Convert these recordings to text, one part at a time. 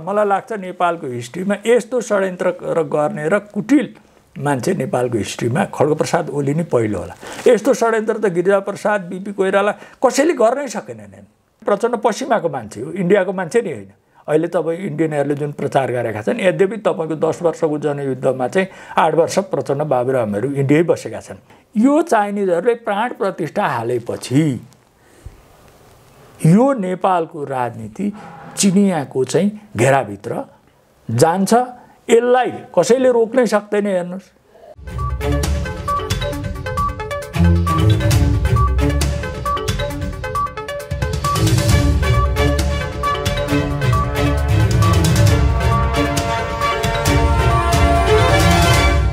मलाई लाग्छ नेपालको हिस्ट्रीमा यस्तो षड्यन्त्र र गर्ने र कुटिल मान्छे नेपालको हिस्ट्रीमा खड्गप्रसाद ओली नै पहिलो होला यस्तो षड्यन्त्र त गिरिजाप्रसाद बिपी कोइराला कसैले गर्नै सकेनन् प्रचण्ड पश्चिमाको मान्छे हो इन्डियाको मान्छे नै होइन अहिले तपाईँ इन्डियनहरूले जुन प्रचार गरेका छन् यद्यपि तपाईँको दस वर्षको जनयुद्धमा चाहिँ आठ वर्ष प्रचण्ड बाबुरामहरू इन्डियै बसेका छन् यो चाइनिजहरूले प्राण प्रतिष्ठा हालेपछि यो नेपालको राजनीति चिनियाको चाहिँ घेराभित्र जान्छ यसलाई कसैले रोक्नै सक्दैन हेर्नुहोस्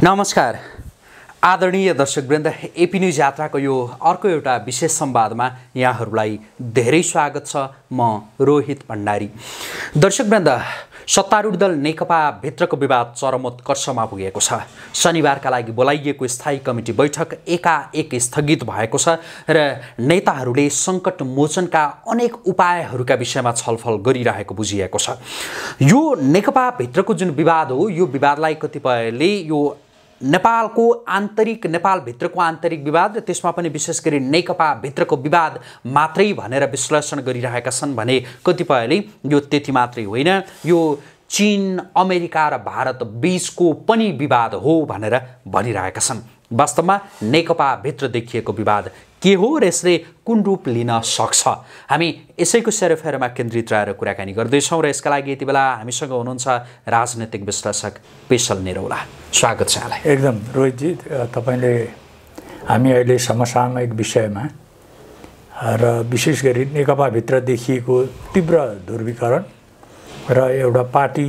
नमस्कार आदरणीय दर्शकवृन्द एपी न्युज यात्राको यो अर्को एउटा विशेष संवादमा यहाँहरूलाई धेरै स्वागत छ म रोहित भण्डारी दर्शकवृन्द सत्तारूढ दल नेकपाभित्रको विवाद चरमोत्कर्षमा पुगेको छ शनिबारका लागि बोलाइएको स्थायी कमिटी बैठक एकाएक स्थगित भएको छ र नेताहरूले सङ्कट मोचनका अनेक उपायहरूका विषयमा छलफल गरिरहेको बुझिएको छ यो नेकपाभित्रको जुन विवाद हो यो विवादलाई कतिपयले यो नेपालको आन्तरिक नेपालभित्रको आन्तरिक विवाद र त्यसमा पनि विशेष गरी नेकपाभित्रको विवाद मात्रै भनेर विश्लेषण गरिरहेका छन् भने कतिपयले यो त्यति मात्रै होइन यो चिन अमेरिका र भारत बिचको पनि विवाद हो भनेर भनिरहेका छन् वास्तवमा नेकपाभित्र देखिएको विवाद के हो र यसले कुन रूप लिन सक्छ हामी यसैको सेरोफेरोमा केन्द्रित रहेर कुराकानी गर्दैछौँ र यसका लागि यति बेला हामीसँग हुनुहुन्छ राजनैतिक विश्लेषक पेशल निरौला स्वागत छ यहाँलाई एकदम रोहितजी तपाईँले हामी अहिले समसामयिक विषयमा र विशेष गरी नेकपाभित्र देखिएको तीव्र ध्रुवीकरण र एउटा पार्टी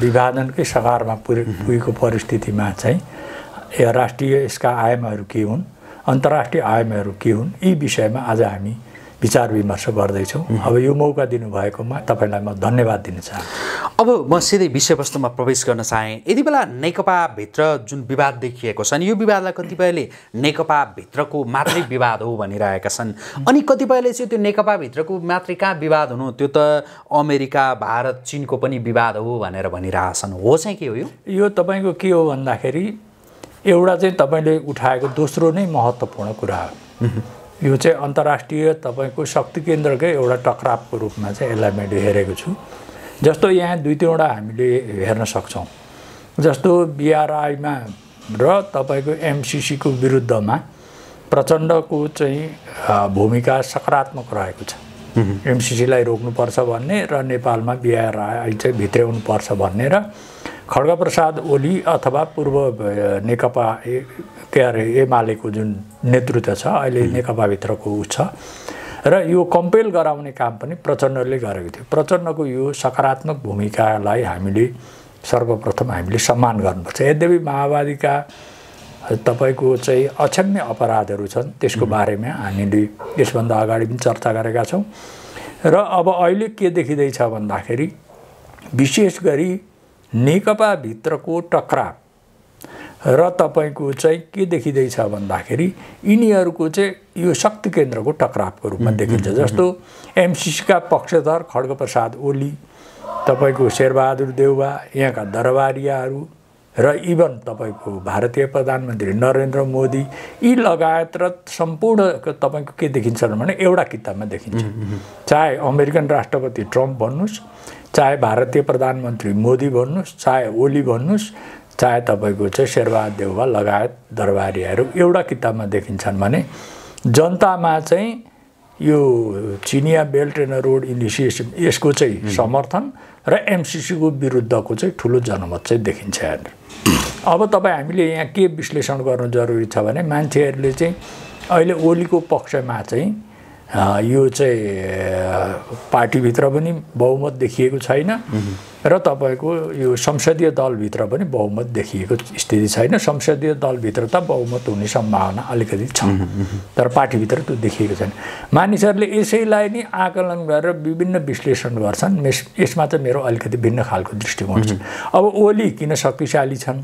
विभाजनकै सकारमा पुगेको परिस्थितिमा चाहिँ ए राष्ट्रिय यसका आयामहरू के हुन् अन्तर्राष्ट्रिय आयामहरू के हुन् यी विषयमा आज हामी विचार विमर्श गर्दैछौँ अब यो मौका दिनुभएकोमा तपाईँलाई म धन्यवाद दिन चाहन्छु अब म सिधै विषयवस्तुमा प्रवेश गर्न चाहेँ यति बेला नेकपाभित्र जुन विवाद देखिएको छ नि यो विवादलाई कतिपयले नेकपाभित्रको मात्रै विवाद हो भनिरहेका छन् अनि कतिपयले चाहिँ त्यो नेकपाभित्रको मात्रै कहाँ विवाद हुनु त्यो त अमेरिका भारत चिनको पनि विवाद हो भनेर भनिरहेका छन् हो चाहिँ के हो यो यो तपाईँको के हो भन्दाखेरि एउटा चाहिँ तपाईँले उठाएको दोस्रो नै महत्त्वपूर्ण कुरा हो यो चाहिँ अन्तर्राष्ट्रिय तपाईँको शक्ति केन्द्रकै एउटा टक्रावको रूपमा चाहिँ यसलाई मैले हेरेको छु जस्तो यहाँ दुई तिनवटा हामीले हेर्न सक्छौँ जस्तो बिआरआईमा र तपाईँको एमसिसीको विरुद्धमा प्रचण्डको चाहिँ भूमिका सकारात्मक रहेको छ एमसिसीलाई रोक्नुपर्छ भन्ने र नेपालमा बिआरआई चाहिँ भित्र्याउनुपर्छ भन्ने र खड्गप्रसाद ओली अथवा पूर्व नेकपा के अरे एमालेको जुन नेतृत्व छ अहिले नेकपाभित्रको ऊ छ र यो कम्पेल गराउने काम पनि प्रचण्डले गरेको थियो प्रचण्डको यो सकारात्मक भूमिकालाई हामीले सर्वप्रथम हामीले सम्मान गर्नुपर्छ यद्यपि माओवादीका तपाईँको चाहिँ अक्षम्य अपराधहरू छन् त्यसको बारेमा हामीले यसभन्दा अगाडि पनि चर्चा गरेका छौँ र अब अहिले के देखिँदैछ भन्दाखेरि विशेष गरी नेकपाभित्रको टक्राव र तपाईँको चाहिँ के देखिँदैछ भन्दाखेरि यिनीहरूको चाहिँ यो शक्ति केन्द्रको टक्रावको रूपमा देखिन्छ जस्तो एमसिसीका पक्षधर खड्गप्रसाद ओली तपाईँको शेरबहादुर देउवा यहाँका दरबारियाहरू र इभन तपाईँको भारतीय प्रधानमन्त्री नरेन्द्र मोदी यी लगायत र सम्पूर्ण तपाईँको के देखिन्छ भने एउटा किताबमा देखिन्छ चाहे अमेरिकन राष्ट्रपति ट्रम्प भन्नुहोस् चाहे भारतीय प्रधानमन्त्री मोदी भन्नुहोस् चाहे ओली भन्नुहोस् चाहे तपाईँको चाहिँ शेरबहादुर देउवा लगायत दरबारीहरू एउटा किताबमा देखिन्छन् भने जनतामा चाहिँ यो चिनिया बेल्ट एन्ड रोड इनिसिएसन यसको चाहिँ समर्थन र एमसिसीको विरुद्धको चाहिँ ठुलो जनमत चाहिँ देखिन्छ यहाँनिर अब तपाईँ हामीले यहाँ के विश्लेषण गर्नु जरुरी छ भने मान्छेहरूले चाहिँ अहिले ओलीको पक्षमा चाहिँ यो चाहिँ पार्टीभित्र पनि बहुमत देखिएको छैन र तपाईँको यो संसदीय दलभित्र पनि बहुमत देखिएको स्थिति छैन संसदीय दलभित्र त बहुमत हुने सम्भावना अलिकति छ तर पार्टीभित्र त्यो देखिएको छैन मानिसहरूले यसैलाई नै आकलन गरेर विभिन्न विश्लेषण गर्छन् यसमा चाहिँ मेरो अलिकति भिन्न खालको दृष्टिकोण छ अब ओली किन शक्तिशाली छन्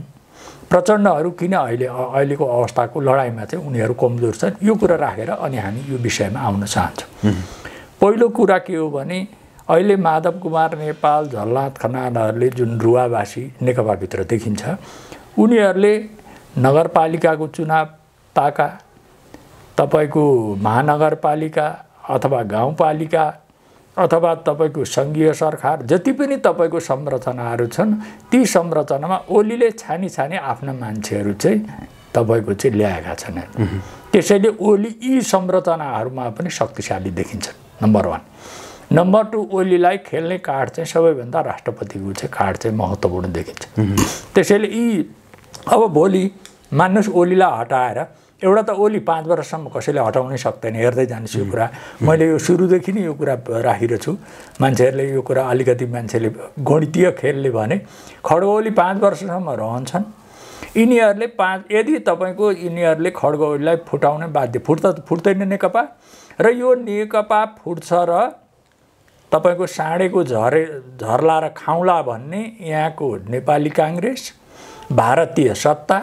प्रचण्डहरू किन अहिले अहिलेको अवस्थाको लडाइँमा चाहिँ उनीहरू कमजोर छन् यो कुरा राखेर अनि हामी यो विषयमा आउन चाहन्छौँ पहिलो कुरा के हो भने अहिले माधव कुमार नेपाल झल्लाद खनालहरूले जुन रुवावासी नेकपाभित्र देखिन्छ उनीहरूले नगरपालिकाको चुनाव ताका तपाईँको महानगरपालिका अथवा गाउँपालिका अथवा तपाईँको सङ्घीय सरकार जति पनि तपाईँको संरचनाहरू छन् ती संरचनामा ओलीले छानी छानी आफ्ना मान्छेहरू चाहिँ तपाईँको चाहिँ ल्याएका छन् त्यसैले ओली यी संरचनाहरूमा पनि शक्तिशाली देखिन्छन् नम्बर वान नम्बर टू ओलीलाई खेल्ने कार्ड चाहिँ सबैभन्दा राष्ट्रपतिको चाहिँ कार्ड चाहिँ महत्त्वपूर्ण देखिन्छ त्यसैले यी अब भोलि मान्नुहोस् ओलीलाई हटाएर एउटा त ओली पाँच वर्षसम्म कसैले हटाउनै सक्दैन हेर्दै जानुहोस् यो कुरा मैले यो सुरुदेखि नै यो कुरा राखिरहेछु मान्छेहरूले यो कुरा अलिकति मान्छेले गणितीय खेलले भने खड्गौली पाँच वर्षसम्म रहन्छन् यिनीहरूले पाँच यदि तपाईँको यिनीहरूले खड्गौलीलाई फुटाउने बाध्य फुट्दा फुट्दैन नेकपा र यो नेकपा फुट्छ र तपाईँको साँडेको झरे झर्ला र खाउँला भन्ने यहाँको नेपाली काङ्ग्रेस भारतीय सत्ता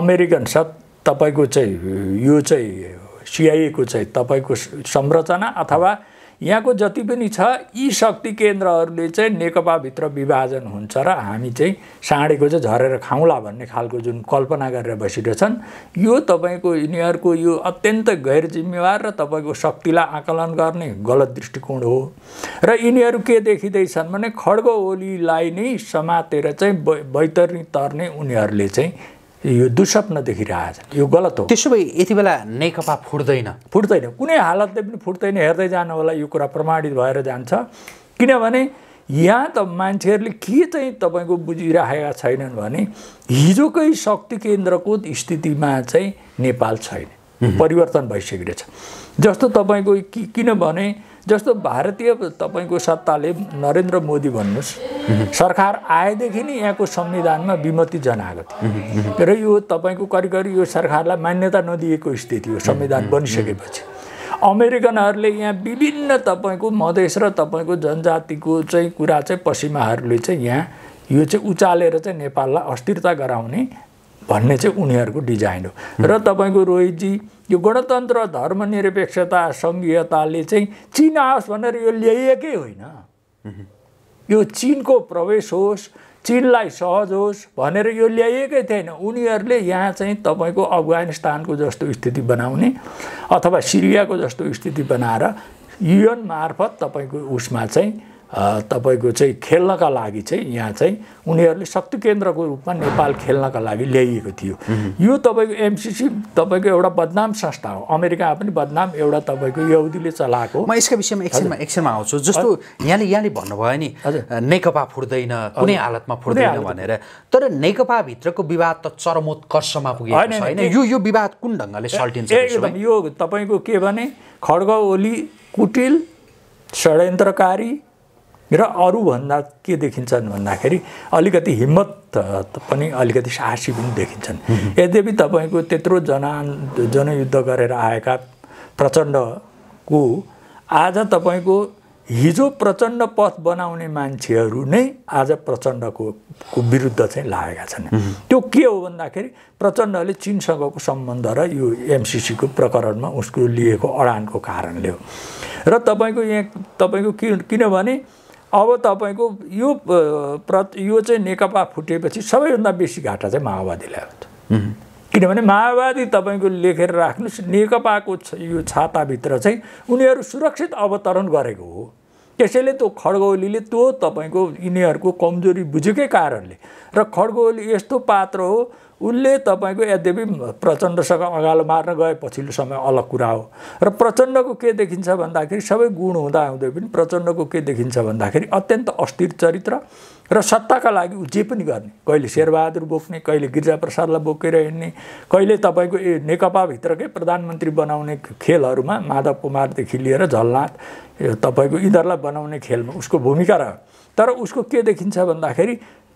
अमेरिकन सत् तपाईँको चाहिँ यो चाहिँ सिआइएको चाहिँ तपाईँको संरचना अथवा यहाँको जति पनि छ यी शक्ति केन्द्रहरूले चाहिँ नेकपाभित्र विभाजन हुन्छ र हामी चाहिँ साँडेको चाहिँ झरेर खाउँला भन्ने खालको जुन कल्पना गरेर बसिरहेछन् यो तपाईँको यिनीहरूको यो अत्यन्त गैर जिम्मेवार र तपाईँको शक्तिलाई आकलन गर्ने गलत दृष्टिकोण हो र यिनीहरू के देखिँदैछन् भने खड्गो ओलीलाई नै समातेर चाहिँ बै बैतरनी तर्ने उनीहरूले चाहिँ यो दुस्वप्न देखिरहेछन् यो गलत हो त्यसो भए यति बेला नेकपा फुट्दैन फुट्दैन कुनै हालतले पनि फुट्दैन हेर्दै जानु होला यो कुरा प्रमाणित भएर जान्छ किनभने यहाँ त मान्छेहरूले के चाहिँ तपाईँको बुझिराखेका छैनन् भने हिजोकै शक्ति केन्द्रको स्थितिमा चाहिँ नेपाल छैन परिवर्तन भइसकेको छ जस्तो तपाईँको किनभने जस्तो भारतीय तपाईँको सत्ताले नरेन्द्र मोदी भन्नुहोस् सरकार आएदेखि नै यहाँको संविधानमा विमति जनाएको थियो र यो तपाईँको करिब करिब यो सरकारलाई मान्यता नदिएको स्थिति हो संविधान बनिसकेपछि अमेरिकनहरूले यहाँ विभिन्न तपाईँको मधेस र तपाईँको जनजातिको चाहिँ कुरा चाहिँ पश्चिमाहरूले चाहिँ यहाँ यो चाहिँ उचालेर चाहिँ नेपाललाई अस्थिरता गराउने भन्ने चाहिँ उनीहरूको डिजाइन हो र तपाईँको रोहितजी यो गणतन्त्र धर्मनिरपेक्षता सङ्घीयताले चाहिँ चिन आओस् भनेर यो ल्याइएकै होइन यो चिनको प्रवेश होस् चिनलाई सहज होस् भनेर यो ल्याइएकै थिएन उनीहरूले यहाँ चाहिँ तपाईँको अफगानिस्तानको जस्तो स्थिति बनाउने अथवा सिरियाको जस्तो स्थिति बनाएर युएन मार्फत तपाईँको उसमा चाहिँ तपाईँको चाहिँ खेल्नका लागि चाहिँ यहाँ चाहिँ उनीहरूले शक्ति केन्द्रको रूपमा नेपाल खेल्नका लागि ल्याइएको थियो यो तपाईँको एमसिसी तपाईँको एउटा बदनाम संस्था हो अमेरिकामा पनि बदनाम एउटा तपाईँको यहुदीले चलाएको म यसको विषयमा एकछिनमा एकछिनमा आउँछु जस्तो यहाँले यहाँले भन्नुभयो नि नेकपा फुट्दैन कुनै हालतमा फुट्दैन भनेर तर नेकपाभित्रको विवाद त चरमोत्कर्षमा पुगेको छ होइन यो यो विवाद कुन ढङ्गले सल्टिन्छ यो तपाईँको के भने खड्ग ओली कुटिल षड्यन्त्रकारी र अरूभन्दा के देखिन्छन् भन्दाखेरि अलिकति हिम्मत पनि अलिकति साहसी पनि देखिन्छन् यद्यपि तपाईँको त्यत्रो जना जनयुद्ध गरेर आएका प्रचण्डको आज तपाईँको हिजो प्रचण्ड पथ बनाउने मान्छेहरू नै आज प्रचण्डको को विरुद्ध चाहिँ लागेका छन् त्यो के हो भन्दाखेरि प्रचण्डले चिनसँगको सम्बन्ध र यो एमसिसीको प्रकरणमा उसको लिएको अडानको कारणले हो र तपाईँको यहाँ तपाईँको किनभने अब तपाईँको यो प्रत यो चाहिँ नेकपा फुटेपछि सबैभन्दा बेसी घाटा चाहिँ माओवादीलाई हो किनभने माओवादी तपाईँको लेखेर राख्नुहोस् नेकपाको यो छाताभित्र चाहिँ उनीहरू सुरक्षित अवतरण गरेको हो त्यसैले त्यो खड्गौलीले त्यो तपाईँको यिनीहरूको कमजोरी बुझेकै कारणले र खड्गौली यस्तो पात्र हो उसले तपाईँको यद्यपि प्रचण्डसँग अगालो मार्न गए पछिल्लो समय अलग कुरा हो र प्रचण्डको के देखिन्छ भन्दाखेरि सबै गुण हुँदा हुँदै पनि प्रचण्डको के देखिन्छ भन्दाखेरि अत्यन्त अस्थिर चरित्र र सत्ताका लागि ऊ जे पनि गर्ने कहिले शेरबहादुर बोक्ने कहिले गिरिजाप्रसादलाई बोकेर हिँड्ने कहिले तपाईँको ए नेकपाभित्रकै प्रधानमन्त्री बनाउने खेलहरूमा माधव कुमारदेखि लिएर झलनाथ तपाईँको यिनीहरूलाई बनाउने खेलमा उसको भूमिका रह्यो तर उसको के देखिन्छ भन्दाखेरि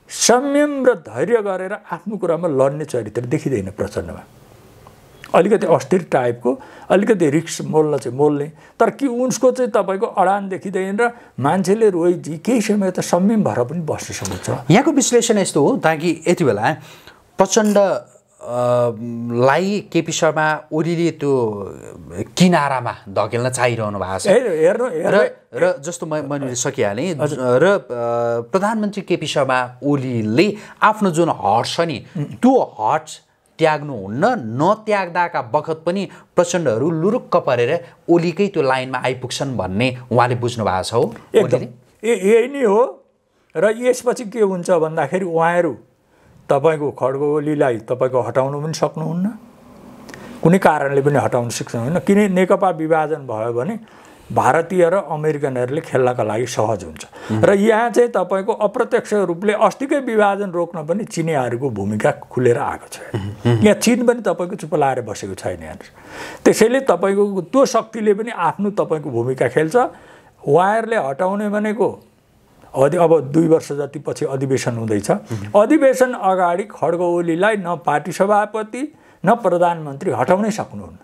संयम र धैर्य गरेर आफ्नो कुरामा लड्ने चरित्र देखिँदैन प्रचण्डमा अलिकति अस्थिर टाइपको अलिकति रिक्स मोल्न चाहिँ मोल्ने तर कि उसको चाहिँ तपाईँको अडान देखिँदैन र मान्छेले रोइ केही समय त संयम भएर पनि बस्न सक्छ यहाँको विश्लेषण यस्तो हो ताकि यति बेला प्रचण्ड लाई केपी शर्मा ओलीले त्यो किनारामा धकेल्न चाहिरहनु भएको छ र र जस्तो म मैले सकिहालेँ र प्रधानमन्त्री केपी शर्मा ओलीले आफ्नो जुन हट छ नि त्यो हट त्याग्नुहुन्न नत्याग्दाका बखत पनि प्रचण्डहरू लुरुक्क परेर ओलीकै त्यो लाइनमा आइपुग्छन् भन्ने उहाँले बुझ्नु भएको छ हो यही नै हो र यसपछि के हुन्छ भन्दाखेरि उहाँहरू तपाईँको खड्गोलीलाई तपाईँको हटाउनु पनि सक्नुहुन्न कुनै कारणले पनि हटाउन सक्नुहुन्न किन नेकपा विभाजन भयो भने भारतीय र अमेरिकनहरूले खेल्नका लागि सहज हुन्छ र यहाँ चाहिँ तपाईँको अप्रत्यक्ष रूपले अस्तिकै विभाजन रोक्न पनि चिनियाहरूको भूमिका खुलेर आएको छ यहाँ चिन पनि तपाईँको चुप लाएर बसेको छैन यहाँ त्यसैले तपाईँको त्यो शक्तिले पनि आफ्नो तपाईँको भूमिका खेल्छ वायरले हटाउने भनेको अधि अब दुई वर्ष जति पछि अधिवेशन हुँदैछ अधिवेशन अगाडि खड्ग ओलीलाई न पार्टी सभापति न प्रधानमन्त्री हटाउनै सक्नुहुन्न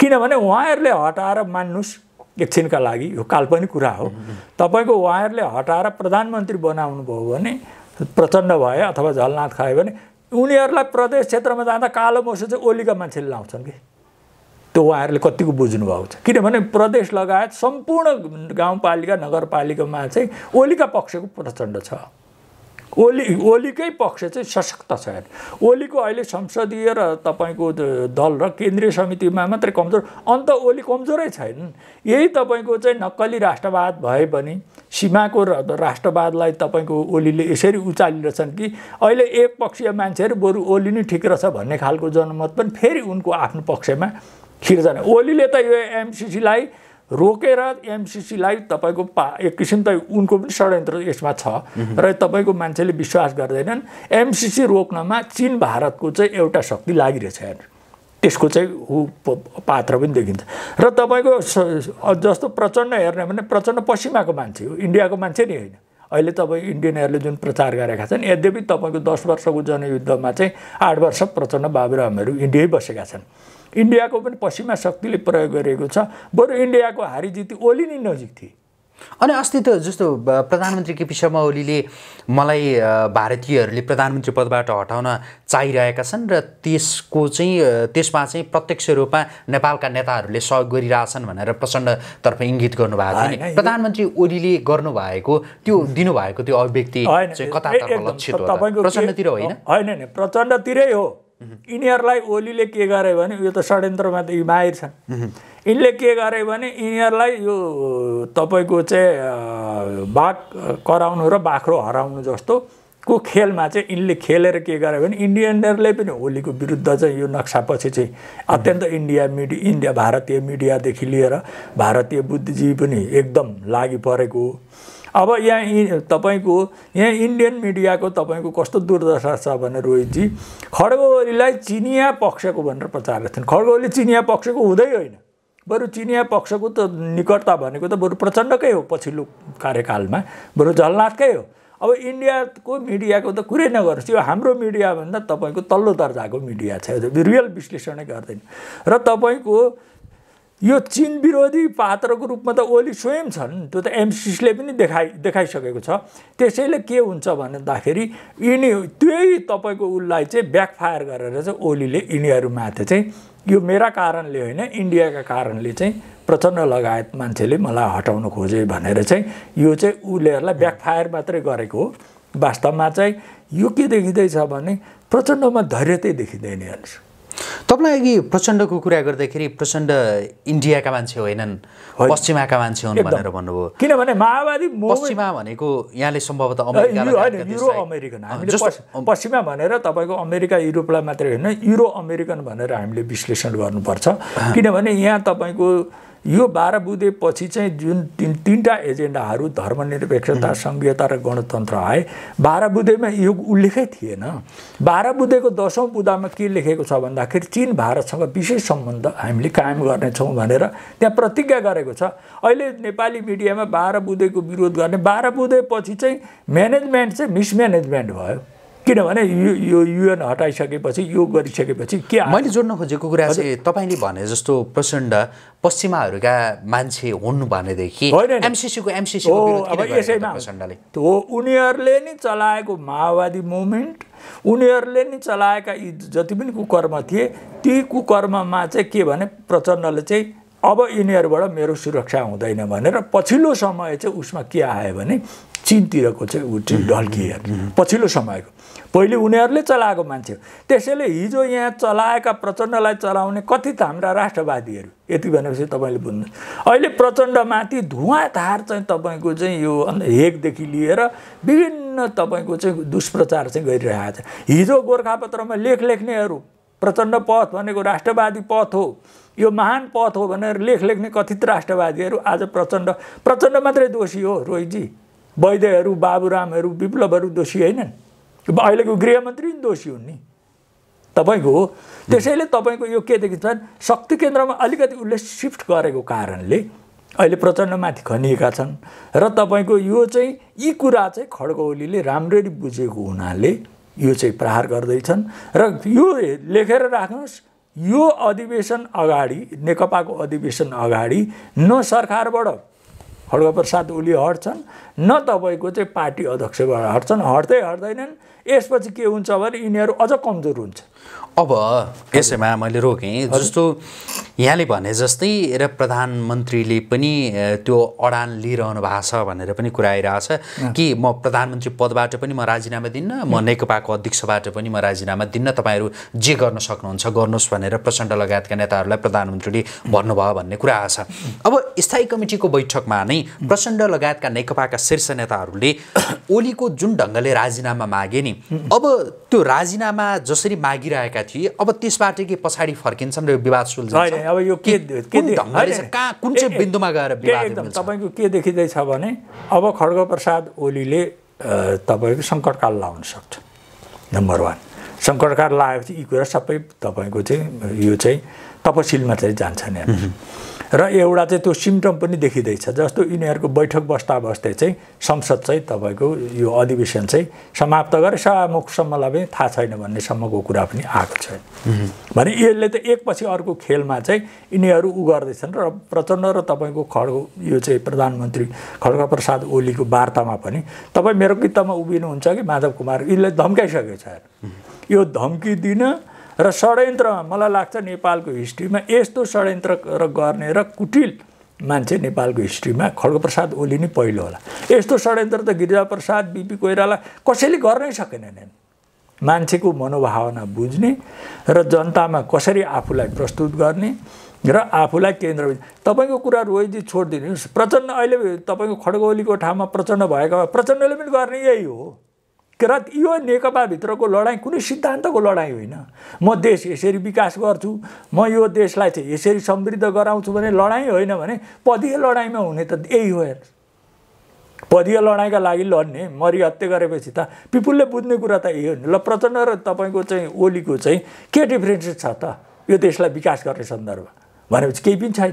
किनभने उहाँहरूले हटाएर मान्नुहोस् एकछिनका लागि यो काल्पनिक कुरा हो तपाईँको उहाँहरूले हटाएर प्रधानमन्त्री बनाउनु भयो भने प्रचण्ड भए अथवा झलनाथ खायो भने उनीहरूलाई प्रदेश क्षेत्रमा जाँदा कालो मोसो चाहिँ ओलीका मान्छेले लाउँछन् कि त्यो उहाँहरूले कतिको बुझ्नुभएको छ किनभने प्रदेश लगायत सम्पूर्ण गाउँपालिका नगरपालिकामा चाहिँ ओलीका पक्षको प्रचण्ड छ ओली ओलीकै पक्ष चाहिँ सशक्त छ ओलीको अहिले संसदीय र तपाईँको दल र केन्द्रीय समितिमा मात्रै कमजोर अन्त ओली कमजोरै छैन यही तपाईँको चाहिँ नक्कली राष्ट्रवाद भए पनि सीमाको राष्ट्रवादलाई तपाईँको ओलीले यसरी उचालिरहेछन् कि अहिले एकपक्षीय मान्छेहरू बरु ओली नै ठिक रहेछ भन्ने खालको जनमत पनि फेरि उनको आफ्नो पक्षमा सिर्जना ओलीले त यो एमसिसीलाई रोकेर एमसिसीलाई तपाईँको पा एक किसिम त उनको पनि षड्यन्त्र यसमा छ र तपाईँको मान्छेले विश्वास गर्दैनन् एमसिसी रोक्नमा चिन भारतको चाहिँ एउटा शक्ति लागिरहेछ यहाँनिर त्यसको चाहिँ ऊ पात्र पनि देखिन्छ र तपाईँको जस्तो प्रचण्ड हेर्ने भने प्रचण्ड पश्चिमाको मान्छे हो इन्डियाको मान्छे नि होइन अहिले तपाईँ इन्डियनहरूले जुन प्रचार गरेका छन् यद्यपि तपाईँको दस वर्षको जनयुद्धमा चाहिँ आठ वर्ष प्रचण्ड बाबुरामहरू इन्डियै बसेका छन् इन्डियाको पनि पश्चिमा शक्तिले प्रयोग गरेको छ बरु इन्डियाको हारी जित ओली नै नजिक थिए अनि अस्ति त जस्तो प्रधानमन्त्री केपी शर्मा ओलीले मलाई भारतीयहरूले प्रधानमन्त्री पदबाट हटाउन चाहिरहेका छन् र त्यसको चाहिँ त्यसमा चाहिँ प्रत्यक्ष रूपमा नेपालका नेताहरूले सहयोग गरिरहेछन् भनेर प्रचण्डतर्फ इङ्गित गर्नुभएको थियो प्रधानमन्त्री ओलीले गर्नुभएको त्यो दिनुभएको त्यो अभिव्यक्ति चाहिँ कता लक्षित प्रचण्डतिर होइन होइन प्रचण्डतिरै हो यिनीहरूलाई ओलीले के गरे भने यो त षड्यन्त्रमा त यी माहिर छन् यिनले के गरे भने यिनीहरूलाई यो तपाईँको चाहिँ बाघ कराउनु र बाख्रो हराउनु जस्तो को खेलमा चाहिँ यिनले खेलेर के गरे भने इन्डियनहरूले पनि होलीको विरुद्ध चाहिँ यो नक्सापछि चाहिँ अत्यन्त इन्डिया मिडि इन्डिया भारतीय मिडियादेखि लिएर भारतीय बुद्धिजीवी पनि एकदम लागि परेको अब यहाँ तपाईँको यहाँ इन्डियन मिडियाको तपाईँको कस्तो दुर्दशा छ भने रोहितजी खड्गोलीलाई ओलीलाई चिनिया पक्षको भनेर प्रचार गर्थ्यो खड्गोली ओली चिनिया पक्षको हुँदै होइन बरु चिनिया पक्षको त निकटता भनेको त बरु प्रचण्डकै हो पछिल्लो कार्यकालमा बरु झलनाथकै हो अब इन्डियाको मिडियाको त कुरै नगरोस् यो हाम्रो मिडियाभन्दा तपाईँको तल्लो दर्जाको मिडिया छ रियल विश्लेषणै गर्दैन र तपाईँको यो चिन विरोधी पात्रको रूपमा त ओली स्वयं छन् त्यो त एमसिसले पनि देखाइ देखाइसकेको छ त्यसैले के हुन्छ भन्दाखेरि यिनी त्यही तपाईँको उसलाई चाहिँ ब्याकफायर गरेर चाहिँ ओलीले यिनीहरूमाथि चाहिँ यो मेरा कारणले होइन इन्डियाका कारणले चाहिँ प्रचण्ड लगायत मान्छेले मलाई हटाउन खोजे भनेर चाहिँ यो चाहिँ उसलेहरूलाई ब्याकफायर मात्रै गरेको हो वास्तवमा चाहिँ यो के देखिँदैछ भने प्रचण्डमा धैर्यतै देखिँदैन हेर्नुहोस् तपाईँलाई अघि प्रचण्डको कुरा गर्दाखेरि प्रचण्ड इन्डियाका मान्छे होइनन् पश्चिमाका मान्छे हुन् भनेर भन्नुभयो किनभने माओवादी पश्चिमा भनेको यहाँले सम्भवतः अमेरिकन पश्चिमा भनेर तपाईँको अमेरिका युरोपलाई मात्रै होइन युरो अमेरिकन भनेर हामीले विश्लेषण गर्नुपर्छ किनभने यहाँ तपाईँको यो बाह्र बुधेपछि चाहिँ जुन तिन तिनवटा एजेन्डाहरू धर्मनिरपेक्षता सङ्घीयता र गणतन्त्र आए बाह्र बुधेमा यो उल्लेखै थिएन बाह्र बुधेको दसौँ बुधामा के लेखेको छ भन्दाखेरि चिन भारतसँग विशेष सम्बन्ध हामीले कायम गर्नेछौँ भनेर त्यहाँ प्रतिज्ञा गरेको छ अहिले नेपाली मिडियामा बाह्र बुधेको विरोध गर्ने बाह्र बुधेपछि चाहिँ म्यानेजमेन्ट चाहिँ मिसम्यानेजमेन्ट भयो किनभने यो यो युएन हटाइसकेपछि यो गरिसकेपछि के मैले जोड्न खोजेको कुरा चाहिँ तपाईँले भने जस्तो प्रचण्ड पश्चिमाहरूका मान्छे हुन् भनेदेखि हो उनीहरूले नि चलाएको माओवादी मुभमेन्ट उनीहरूले नि चलाएका यी जति पनि कुकर्म थिए ती कुकर्ममा चाहिँ के भने प्रचण्डले चाहिँ अब यिनीहरूबाट मेरो सुरक्षा हुँदैन भनेर पछिल्लो समय चाहिँ उसमा के आयो भने चिनतिरको चाहिँ ऊ चाहिँ ढल्किएर पछिल्लो समयको पहिले उनीहरूले चलाएको मान्छे हो त्यसैले हिजो यहाँ चलाएका प्रचण्डलाई चलाउने कथित हाम्रा राष्ट्रवादीहरू यति भनेपछि तपाईँले बुझ्नु अहिले प्रचण्डमाथि धुवा चाहिँ तपाईँको चाहिँ यो हेकदेखि लिएर विभिन्न तपाईँको चाहिँ दुष्प्रचार चाहिँ गरिरहेको छ हिजो गोर्खापत्रमा लेख लेख्नेहरू प्रचण्ड पथ भनेको राष्ट्रवादी पथ हो यो महान पथ हो भनेर लेख लेख्ने कथित राष्ट्रवादीहरू आज प्रचण्ड प्रचण्ड मात्रै दोषी हो रोहितजी वैद्यहरू बाबुरामहरू विप्लवहरू दोषी होइनन् अहिलेको गृहमन्त्री नि दोषी हुन् नि तपाईँको त्यसैले तपाईँको यो के देखिन्छ शक्ति केन्द्रमा अलिकति उसले सिफ्ट गरेको कारणले अहिले प्रचण्डमाथि खनिएका छन् र तपाईँको यो चाहिँ यी कुरा चाहिँ खड्गौलीले राम्ररी बुझेको हुनाले यो चाहिँ प्रहार गर्दैछन् र यो लेखेर राख्नुहोस् यो अधिवेशन अगाडि नेकपाको अधिवेशन अगाडि न सरकारबाट खड्ग प्रसाद ओली हट्छन् न तपाईँको चाहिँ पार्टी अध्यक्षबाट हट्छन् हट्दै हट्दैनन् यसपछि के हुन्छ भने यिनीहरू अझ कमजोर हुन्छ अब यसैमा मैले रोकेँ जस्तो यहाँले भने जस्तै र प्रधानमन्त्रीले पनि त्यो अडान लिइरहनु भएको छ भनेर पनि कुरा आइरहेछ कि म प्रधानमन्त्री पदबाट पनि म राजीनामा दिन्न म नेकपाको अध्यक्षबाट पनि म राजीनामा दिन्न तपाईँहरू जे गर्न सक्नुहुन्छ गर्नुहोस् भनेर प्रचण्ड लगायतका नेताहरूलाई प्रधानमन्त्रीले भन्नुभयो भन्ने कुरा आएछ अब स्थायी कमिटीको बैठकमा नै प्रचण्ड लगायतका नेकपाका शीर्ष नेताहरूले ओलीको जुन ढङ्गले राजीनामा मागे नि अब त्यो राजीनामा जसरी मागिरहेका गरेका थिए अब त्यसबाट के पछाडि फर्किन्छन् र यो विवाद सुल्झन्छ अब यो के कहाँ कुन चाहिँ बिन्दुमा गएर विवाद तपाईँको के देखिँदैछ भने अब खड्ग प्रसाद ओलीले तपाईँको सङ्कटकाल लाउन सक्छ नम्बर वान सङ्कटकाल लाएपछि यी कुरा सबै तपाईँको चाहिँ यो चाहिँ तपसिलमा चाहिँ जान्छ नि र एउटा चाहिँ त्यो सिम्टम पनि देखिँदैछ जस्तो यिनीहरूको बैठक बस्दा बस्दै चाहिँ संसद चाहिँ तपाईँको यो अधिवेशन चाहिँ समाप्त गरे सभामुखसम्मलाई पनि थाहा छैन भन्नेसम्मको कुरा पनि आएको छ भने यसले त एकपछि अर्को खेलमा चाहिँ यिनीहरू उ गर्दैछन् र प्रचण्ड र तपाईँको खड्ग यो चाहिँ प्रधानमन्त्री खड्गा प्रसाद ओलीको वार्तामा पनि तपाईँ मेरो किताबमा उभिनुहुन्छ कि माधव कुमार यसले धम्काइसकेको छ यो धम्की दिन र षड्यन्त्र मलाई लाग्छ नेपालको हिस्ट्रीमा यस्तो षड्यन्त्र र गर्ने र कुटिल मान्छे नेपालको हिस्ट्रीमा खड्गप्रसाद ओली नै पहिलो होला यस्तो षड्यन्त्र त गिरिजाप्रसाद बिपी कोइराला कसैले गर्नै सकेनन् मान्छेको मनोभावना बुझ्ने र जनतामा कसरी आफूलाई प्रस्तुत गर्ने र आफूलाई केन्द्र तपाईँको कुरा रोहितजी छोडिदिनुहोस् प्रचण्ड अहिले तपाईँको खड्गौलीको ठाउँमा प्रचण्ड भएको प्रचण्डले पनि गर्ने यही हो र यो नेकपाभित्रको लडाइँ कुनै सिद्धान्तको लडाइँ होइन म देश यसरी विकास गर्छु म यो देशलाई चाहिँ यसरी समृद्ध गराउँछु भने लडाइँ होइन भने पदीय लडाइँमा हुने त यही हो हेर्नु पदीय लडाइँका लागि लड्ने मरिहत्या गरेपछि त पिपुलले बुझ्ने कुरा त यही हो नि ल प्रचण्ड र तपाईँको चाहिँ ओलीको चाहिँ के डिफ्रेन्सेस छ त यो देशलाई विकास गर्ने सन्दर्भ भनेपछि केही पनि छैन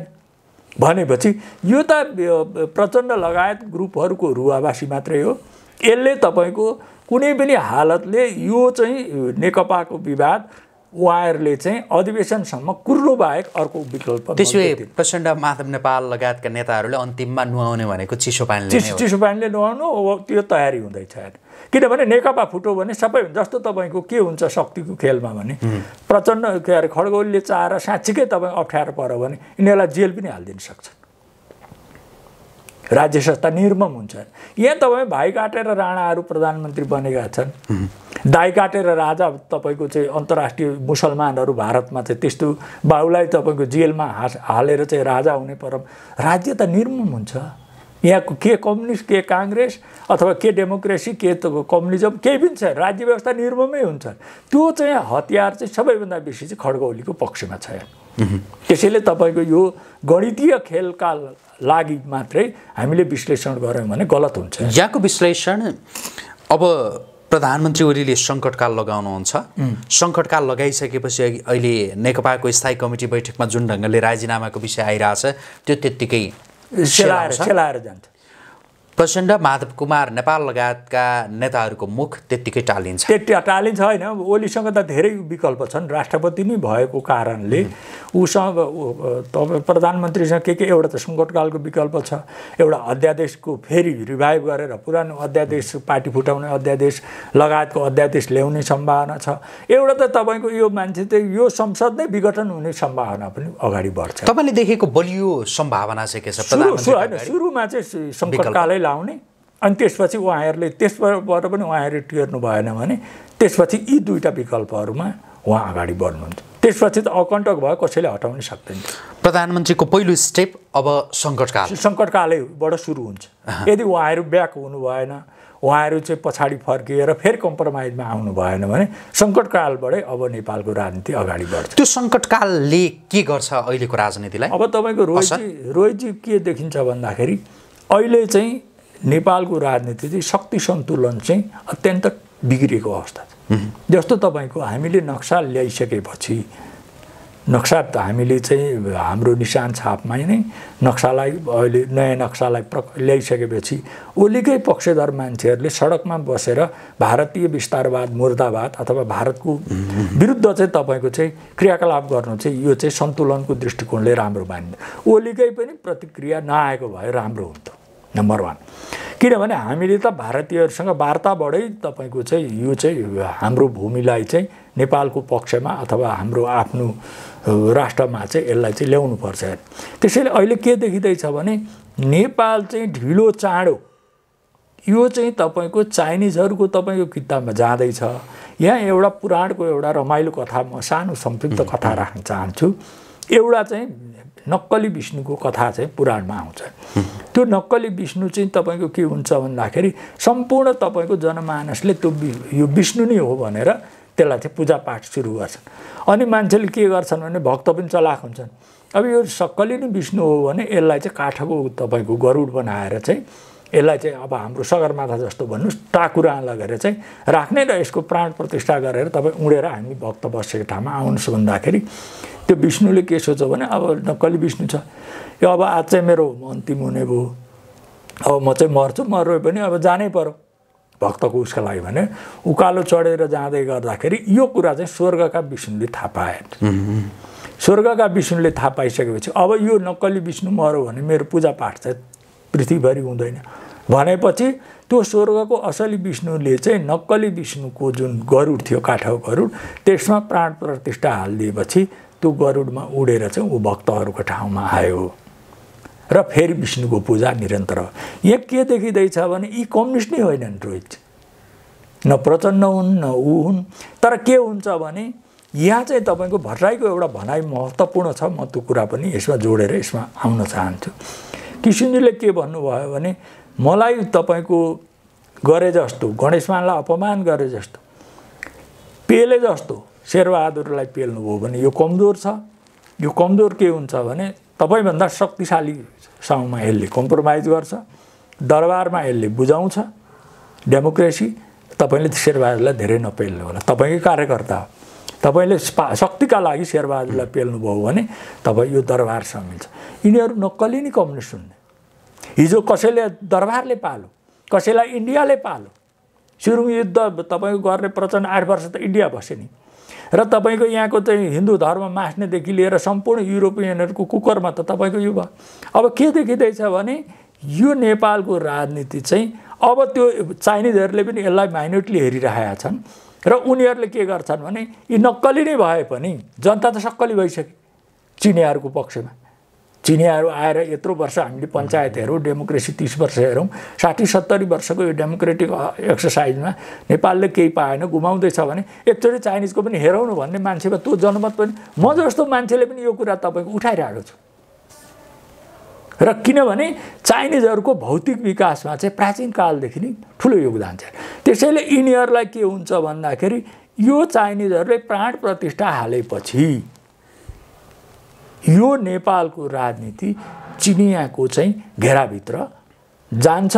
भनेपछि यो त प्रचण्ड लगायत ग्रुपहरूको रुवावासी मात्रै हो यसले तपाईँको कुनै पनि हालतले यो चाहिँ नेकपाको विवाद उहाँहरूले चाहिँ अधिवेशनसम्म कुर्लो बाहेक अर्को विकल्प त्यसो प्रचण्ड माधव नेपाल लगायतका नेताहरूले अन्तिममा नुहाउने भनेको चिसो पानीले चिसो चिसो पानीले नुहाउनु त्यो तयारी हुँदैछ किनभने नेकपा फुटो भने सबै जस्तो तपाईँको के हुन्छ शक्तिको खेलमा भने प्रचण्ड के अरे खड्गौलीले चाहेर साँच्चीकै तपाईँ अप्ठ्यारो पऱ्यो भने यिनीहरूलाई जेल पनि हालिदिनु सक्छ राज्य संस्था निर्मम हुन्छन् यहाँ तपाईँ भाइ काटेर राणाहरू प्रधानमन्त्री बनेका छन् दाई काटेर राजा तपाईँको चाहिँ अन्तर्राष्ट्रिय मुसलमानहरू भारतमा चाहिँ त्यस्तो बाहुलाई तपाईँको जेलमा हास हालेर चाहिँ राजा हुने परम राज्य त निर्मम हुन्छ यहाँको के कम्युनिस्ट के काङ्ग्रेस अथवा के डेमोक्रेसी के त कम्युनिजम केही पनि छैन राज्य व्यवस्था निर्ममै हुन्छ त्यो चाहिँ हतियार चाहिँ सबैभन्दा बेसी चाहिँ खड्गौलीको पक्षमा छ यहाँ त्यसैले तपाईँको यो गणितीय खेलका लागि मात्रै हामीले विश्लेषण गऱ्यौँ भने गलत हुन्छ यहाँको विश्लेषण अब प्रधानमन्त्री ओलीले सङ्कटकाल लगाउनुहुन्छ सङ्कटकाल लगाइसकेपछि अहिले नेकपाको स्थायी कमिटी बैठकमा जुन ढङ्गले राजीनामाको विषय आइरहेछ त्यो त्यत्तिकै सेलाएर जान्छ प्रचण्ड माधव कुमार नेपाल लगायतका नेताहरूको मुख त्यत्तिकै टालिन्छ त्यति टालिन्छ होइन ओलीसँग त धेरै विकल्प छन् राष्ट्रपति नै भएको कारणले उसँग तपाईँ प्रधानमन्त्रीसँग के के एउटा त सङ्कटकालको विकल्प छ एउटा अध्यादेशको फेरि रिभाइभ गरेर पुरानो अध्यादेश पार्टी फुटाउने अध्यादेश लगायतको अध्यादेश ल्याउने सम्भावना छ एउटा त तपाईँको यो मान्छे चाहिँ यो संसद नै विघटन हुने सम्भावना पनि अगाडि बढ्छ तपाईँले देखेको बलियो सम्भावना चाहिँ के छ होइन सुरुमा चाहिँ सङ्कटकालै आउने अनि त्यसपछि उहाँहरूले त्यसबाट पनि उहाँहरू टेर्नु भएन भने त्यसपछि यी दुईवटा विकल्पहरूमा उहाँ अगाडि बढ्नुहुन्छ त्यसपछि त अकण्टक भयो कसैले हटाउनै सक्दैन प्रधानमन्त्रीको पहिलो स्टेप अब सङ्कटकाल सङ्कटकालैबाट सुरु हुन्छ यदि उहाँहरू ब्याक हुनु भएन उहाँहरू चाहिँ पछाडि फर्किएर फेरि कम्प्रोमाइजमा आउनु भएन भने सङ्कटकालबाटै अब नेपालको राजनीति अगाडि बढ्छ त्यो सङ्कटकालले के गर्छ अहिलेको राजनीतिलाई अब तपाईँको रोहितजी रोहितजी के देखिन्छ भन्दाखेरि अहिले चाहिँ नेपालको राजनीति चाहिँ शक्ति सन्तुलन चाहिँ अत्यन्त बिग्रिएको अवस्था छ जस्तो तपाईँको हामीले नक्सा ल्याइसकेपछि नक्सा त हामीले चाहिँ हाम्रो निशान छापमा नै नक्सालाई अहिले नयाँ नक्सालाई प्र ल्याइसकेपछि ओलीकै पक्षधर मान्छेहरूले सडकमा बसेर भारतीय विस्तारवाद मुर्दावाद अथवा भारतको विरुद्ध चाहिँ तपाईँको चाहिँ क्रियाकलाप गर्नु चाहिँ यो चाहिँ सन्तुलनको दृष्टिकोणले राम्रो मानिन्छ ओलीकै पनि प्रतिक्रिया नआएको भए राम्रो हुन्थ्यो नम्बर वान किनभने हामीले त भारतीयहरूसँग वार्ताबाटै तपाईँको चाहिँ यो चाहिँ हाम्रो भूमिलाई चाहिँ नेपालको पक्षमा अथवा हाम्रो आफ्नो राष्ट्रमा चाहिँ यसलाई चाहिँ ल्याउनु ल्याउनुपर्छ त्यसैले अहिले के देखिँदैछ भने नेपाल चाहिँ ढिलो चाँडो यो चाहिँ तपाईँको चाइनिजहरूको तपाईँको किताबमा जाँदैछ यहाँ एउटा पुराणको एउटा रमाइलो कथा म सानो संक्षिप्त कथा राख्न चाहन्छु एउटा चाहिँ नक्कली विष्णुको कथा चाहिँ पुराणमा आउँछ त्यो नक्कली विष्णु चाहिँ तपाईँको के हुन्छ भन्दाखेरि सम्पूर्ण तपाईँको जनमानसले त्यो यो विष्णु नै हो भनेर त्यसलाई चाहिँ पूजापाठ सुरु गर्छन् अनि मान्छेले के गर्छन् भने भक्त पनि चलाख हुन्छन् अब यो सक्कली नै विष्णु हो भने यसलाई चाहिँ काठको तपाईँको गरुड बनाएर चाहिँ यसलाई चाहिँ अब हाम्रो सगरमाथा जस्तो भन्नुहोस् टाकुरा लगेर चाहिँ राख्ने र यसको प्राण प्रतिष्ठा गरेर तपाईँ उडेर हामी भक्त बसेको ठाउँमा आउनुहोस् भन्दाखेरि त्यो विष्णुले के सोच्यो भने अब नक्कली विष्णु छ यो अब आज चाहिँ मेरो अन्तिम हुने भयो अब म चाहिँ मर्छु मर्यो पनि अब जानै पर्यो भक्तको उसका लागि भने उकालो चढेर जाँदै गर्दाखेरि यो कुरा चाहिँ स्वर्गका विष्णुले थाहा पाए स्वर्गका विष्णुले थाहा पाइसकेपछि अब यो नक्कली विष्णु मऱ्यो भने मेरो पूजापाठ चाहिँ पृथ्वीभरि हुँदैन भनेपछि त्यो स्वर्गको असली विष्णुले चाहिँ नक्कली विष्णुको जुन गरुड थियो काठो गरुड त्यसमा प्राण प्रतिष्ठा हालिदिएपछि त्यो गरुडमा उडेर चाहिँ ऊ भक्तहरूको ठाउँमा आयो र फेरि विष्णुको पूजा निरन्तर हो यहाँ के देखिँदैछ भने यी कम्युनिस्ट नै होइनन् रोहित न प्रचण्ड हुन् न ऊ हुन् तर के हुन्छ भने यहाँ चाहिँ तपाईँको भट्टराईको एउटा भनाइ महत्त्वपूर्ण छ म त्यो कुरा पनि यसमा जोडेर यसमा आउन चाहन्छु किसिमजीले के भन्नुभयो भने मलाई तपाईँको गरे जस्तो गणेशमानलाई अपमान गरे जस्तो पेले जस्तो शेरबहादुरलाई पेल्नुभयो भने यो कमजोर छ यो कमजोर के हुन्छ भने तपाईँभन्दा शक्तिशाली सँगमा यसले कम्प्रोमाइज गर्छ दरबारमा यसले बुझाउँछ डेमोक्रेसी तपाईँले शेरबहादुरलाई धेरै नपेल्नु होला तपाईँकै कार्यकर्ता हो तपाईँले शक्तिका लागि शेरबहादुरलाई पेल्नुभयो भने तपाईँ यो दरबार दरबारसँग मिल्छ यिनीहरू नक्कली नै कम्युनिस्ट हुन् हिजो कसैले दरबारले पालो कसैलाई इन्डियाले पालो सुरुङ युद्ध तपाईँको गर्ने प्रचण्ड आठ वर्ष त इन्डिया बस्यो नि र तपाईँको यहाँको चाहिँ हिन्दू धर्म मास्नेदेखि लिएर सम्पूर्ण युरोपियनहरूको कुकरमा त तपाईँको यो भयो अब के देखिँदैछ भने यो नेपालको राजनीति चाहिँ अब त्यो चाइनिजहरूले पनि यसलाई माइनोरिटली हेरिरहेका छन् र उनीहरूले के गर्छन् भने यी नक्कली नै भए पनि जनता त सक्कली भइसक्यो चिनियाहरूको पक्षमा चिनियाहरू आएर यत्रो वर्ष हामीले पञ्चायत हेरौँ डेमोक्रेसी तिस वर्ष हेरौँ साठी सत्तरी वर्षको यो डेमोक्रेटिक एक्सर्साइजमा नेपालले केही पाएन गुमाउँदैछ भने एकचोटि चाइनिजको पनि हेरौँ भन्ने मान्छेमा त्यो जनमत पनि म जस्तो मान्छेले पनि यो कुरा तपाईँको उठाइरहेको छु र किनभने चाइनिजहरूको भौतिक विकासमा चाहिँ प्राचीन कालदेखि नै ठुलो योगदान छ त्यसैले यिनीहरूलाई के हुन्छ भन्दाखेरि यो चाइनिजहरूले प्राण प्रतिष्ठा हालेपछि यो नेपालको राजनीति चिनियाको चाहिँ घेराभित्र जान्छ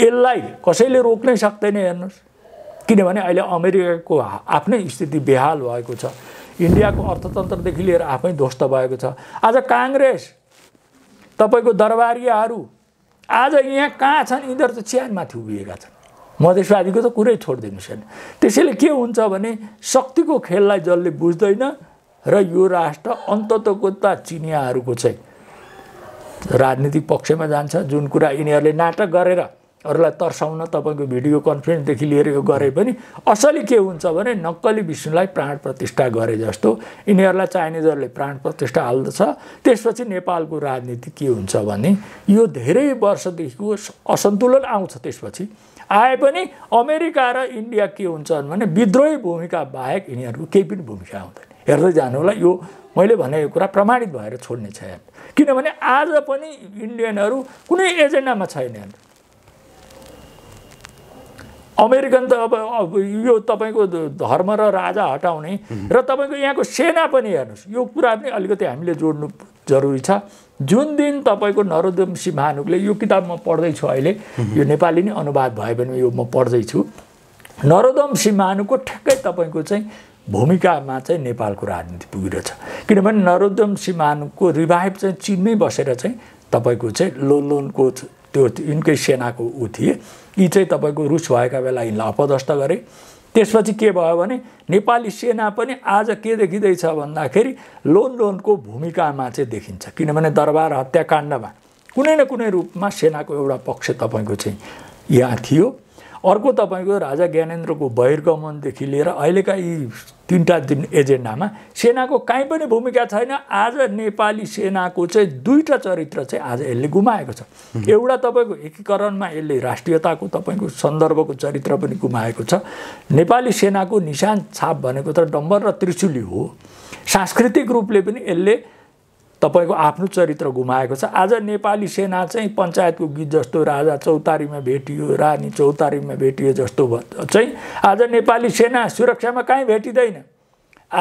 यसलाई कसैले रोक्नै सक्दैन हेर्नुहोस् किनभने अहिले अमेरिकाको आफ्नै स्थिति बेहाल भएको छ इन्डियाको अर्थतन्त्रदेखि लिएर आफै ध्वस्त भएको छ आज काङ्ग्रेस तपाईँको दरबारियाहरू आज यहाँ कहाँ छन् यिनीहरू त च्यानमाथि उभिएका छन् मधेसवादीको त कुरै छोडिदिनुहोस् होइन त्यसैले के हुन्छ भने शक्तिको खेललाई जसले बुझ्दैन र यो राष्ट्र अन्ततको त चिनियाहरूको चाहिँ राजनीतिक पक्षमा जान्छ जुन कुरा यिनीहरूले नाटक गरेर हरूलाई तर्साउन तपाईँको भिडियो कन्फरेन्सदेखि लिएर यो गरे पनि असली के हुन्छ भने नक्कली विष्णुलाई प्राण प्रतिष्ठा गरे जस्तो यिनीहरूलाई चाइनिजहरूले प्राण प्रतिष्ठा हाल्दछ त्यसपछि नेपालको राजनीति के हुन्छ भने यो धेरै वर्षदेखिको असन्तुलन आउँछ त्यसपछि आए पनि अमेरिका र इन्डिया के हुन्छन् भने विद्रोही भूमिका बाहेक यिनीहरूको केही पनि भूमिका आउँदैन हेर्दै जानु होला यो मैले भनेको कुरा प्रमाणित भएर छोड्ने छैन किनभने आज पनि इन्डियनहरू कुनै एजेन्डामा छैनन् अमेरिकन त अब यो तपाईँको धर्म र राजा हटाउने र तपाईँको यहाँको सेना पनि हेर्नुहोस् यो कुरा पनि अलिकति हामीले जोड्नु जरुरी छ जुन दिन तपाईँको नरोदम सिंहानुकले यो किताब म पढ्दैछु अहिले यो नेपाली नै अनुवाद भयो भने यो म पढ्दैछु नरोदम सिंहानुको ठ्याक्कै तपाईँको चाहिँ भूमिकामा चाहिँ नेपालको राजनीति पुगिरहेछ किनभने नरोदम सिंहानुको रिभाइभ चाहिँ चिनमै बसेर चाहिँ तपाईँको चाहिँ लोनको त्यो यिनकै सेनाको ऊ थिए यी चाहिँ तपाईँको रुस भएका बेला यिनलाई अपदस्थ गरे त्यसपछि के भयो भने नेपाली सेना पनि आज के देखिँदैछ भन्दाखेरि लोन लोनको भूमिकामा चाहिँ देखिन्छ किनभने दरबार हत्याकाण्डमा कुनै न कुनै रूपमा सेनाको एउटा पक्ष तपाईँको चाहिँ यहाँ थियो अर्को तपाईँको राजा ज्ञानेन्द्रको बहिर्गमनदेखि लिएर अहिलेका यी तिनवटा दिन एजेन्डामा सेनाको काहीँ पनि भूमिका छैन आज नेपाली सेनाको चाहिँ दुईवटा चरित्र चाहिँ आज यसले गुमाएको छ एउटा तपाईँको एकीकरणमा यसले राष्ट्रियताको तपाईँको सन्दर्भको चरित्र पनि गुमाएको छ नेपाली सेनाको निशान छाप भनेको त डम्बर र त्रिशुली हो सांस्कृतिक रूपले पनि यसले तपाईँको आफ्नो चरित्र गुमाएको छ आज नेपाली सेना चाहिँ पञ्चायतको गीत जस्तो राजा चौतारीमा भेटियो रानी चौतारीमा भेटियो जस्तो चाहिँ आज नेपाली सेना सुरक्षामा कहीँ भेटिँदैन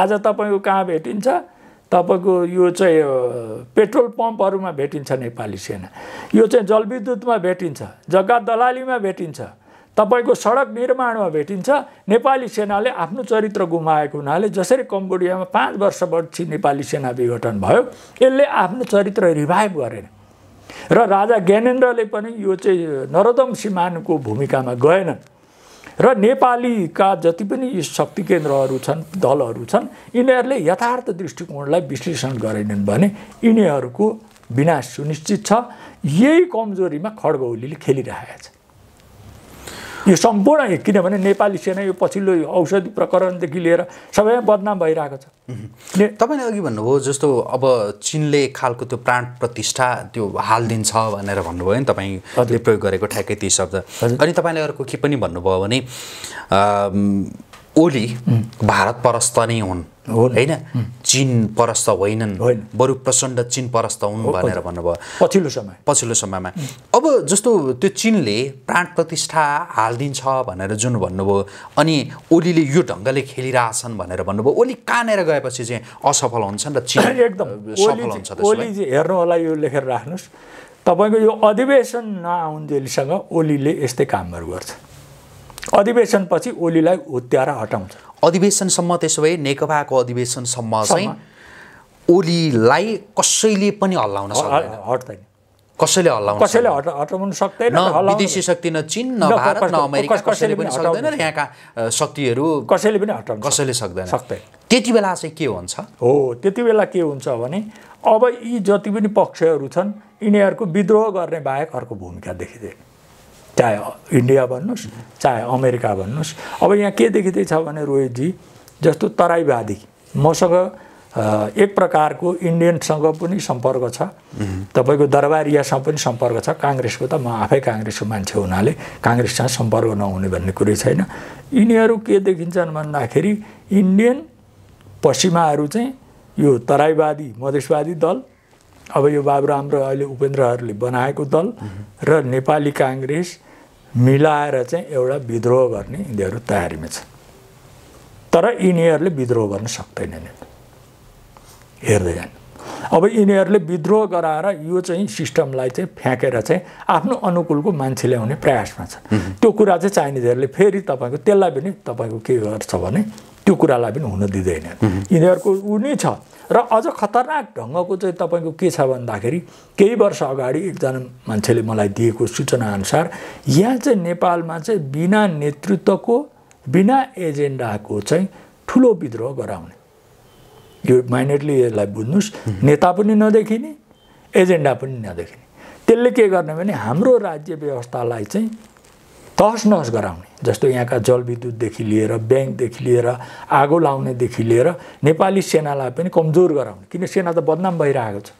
आज तपाईँको कहाँ भेटिन्छ तपाईँको यो चाहिँ पेट्रोल पम्पहरूमा भेटिन्छ नेपाली सेना यो चाहिँ जलविद्युतमा भेटिन्छ जग्गा दलालीमा भेटिन्छ तपाईँको सडक निर्माणमा भेटिन्छ नेपाली सेनाले आफ्नो चरित्र गुमाएको हुनाले जसरी कम्बोडियामा पाँच वर्षपछि नेपाली सेना विघटन भयो यसले आफ्नो चरित्र रिभाइभ गरेन र राजा ज्ञानेन्द्रले पनि यो चाहिँ नरोदम सिमानको भूमिकामा गएनन् र नेपालीका जति पनि शक्ति केन्द्रहरू छन् दलहरू छन् यिनीहरूले यथार्थ दृष्टिकोणलाई विश्लेषण गरेनन् भने यिनीहरूको विनाश सुनिश्चित छ यही कमजोरीमा खड्गौलीले खेलिरहेछ यो सम्पूर्ण किनभने नेपाली सेना यो पछिल्लो औषधि प्रकरणदेखि लिएर सबै बदनाम भइरहेको छ तपाईँले अघि भन्नुभयो जस्तो अब चिनले खालको त्यो प्राण प्रतिष्ठा त्यो हालिदिन्छ भनेर भन्नुभयो नि तपाईँले प्रयोग गरेको ठ्याक्कै ती शब्द अनि तपाईँले अर्को के पनि भन्नुभयो भने ओली भारत परस्त नै हुन् होइन चिन परस्त होइनन् बरु प्रचण्ड चिन परस्त हुन् भनेर भन्नुभयो पछिल्लो समय पछिल्लो समयमा अब जस्तो त्यो चिनले प्राण प्रतिष्ठा हालिदिन्छ भनेर जुन भन्नुभयो अनि ओलीले यो ढङ्गले खेलिरहेछन् भनेर भन्नुभयो ओली कानेर गएपछि चाहिँ असफल हुन्छन् र चिन एकदम सफल हुन्छ हेर्नु होला यो लेखेर राख्नुहोस् तपाईँको यो अधिवेशन नआउन्जेलसँग ओलीले यस्तै कामहरू गर्छ अधिवेशनपछि ओलीलाई हुत्याएर हटाउँछ अधिवेशनसम्म त्यसो भए नेकपाको अधिवेशनसम्म चाहिँ ओलीलाई कसैले पनि हल्लाउन हट्दैन कसैले हल्लाउन कसैले हटाउन सक्दैन विदेशी शक्ति न चिन न भारत न अमेरिका कसैले पनि सक्दैन र यहाँका शक्तिहरू कसैले पनि हटाउन कसैले सक्दैन सक्दैन त्यति बेला चाहिँ के हुन्छ हो त्यति बेला के हुन्छ भने अब यी जति पनि पक्षहरू छन् यिनीहरूको विद्रोह गर्ने बाहेक अर्को भूमिका देखिँदैन चाहे इन्डिया भन्नुहोस् चाहे अमेरिका भन्नुहोस् अब यहाँ के देखिँदैछ भने रोहितजी जस्तो तराईवादी मसँग एक प्रकारको इन्डियनसँग पनि सम्पर्क छ तपाईँको दरबारियासँग पनि सम्पर्क छ काङ्ग्रेसको त म आफै काङ्ग्रेसको मान्छे हुनाले काङ्ग्रेससँग सम्पर्क नहुने भन्ने कुरै छैन यिनीहरू के देखिन्छन् भन्दाखेरि इन्डियन पश्चिमाहरू चाहिँ यो तराईवादी मधेसवादी दल अब यो बाबुराम र अहिले उपेन्द्रहरूले बनाएको दल र नेपाली काङ्ग्रेस मिलाएर चाहिँ एउटा विद्रोह गर्ने यिनीहरू तयारीमा छ तर यिनीहरूले विद्रोह गर्न सक्दैनन् हेर्दै जानु अब यिनीहरूले विद्रोह गराएर यो चाहिँ सिस्टमलाई चाहिँ फ्याँकेर चाहिँ आफ्नो अनुकूलको मान्छे ल्याउने प्रयासमा छ त्यो कुरा चाहिँ चाइनिजहरूले फेरि तपाईँको त्यसलाई पनि तपाईँको के गर्छ भने त्यो कुरालाई पनि हुन दिँदैन यिनीहरूको ऊ नै छ र अझ खतरनाक ढङ्गको चाहिँ तपाईँको के छ भन्दाखेरि केही वर्ष अगाडि एकजना मान्छेले मलाई दिएको सूचनाअनुसार यहाँ चाहिँ नेपालमा चाहिँ बिना नेतृत्वको बिना एजेन्डाको चाहिँ ठुलो विद्रोह गराउने यो माइनेटली यसलाई बुझ्नुहोस् नेता पनि नदेखिने एजेन्डा पनि नदेखिने त्यसले के गर्ने भने हाम्रो राज्य व्यवस्थालाई चाहिँ तहस नहस गराउने जस्तो यहाँका जलविद्युतदेखि लिएर ब्याङ्कदेखि लिएर आगो लाउनेदेखि लिएर नेपाली सेनालाई पनि कमजोर गराउने किन सेना त बदनाम भइरहेको छ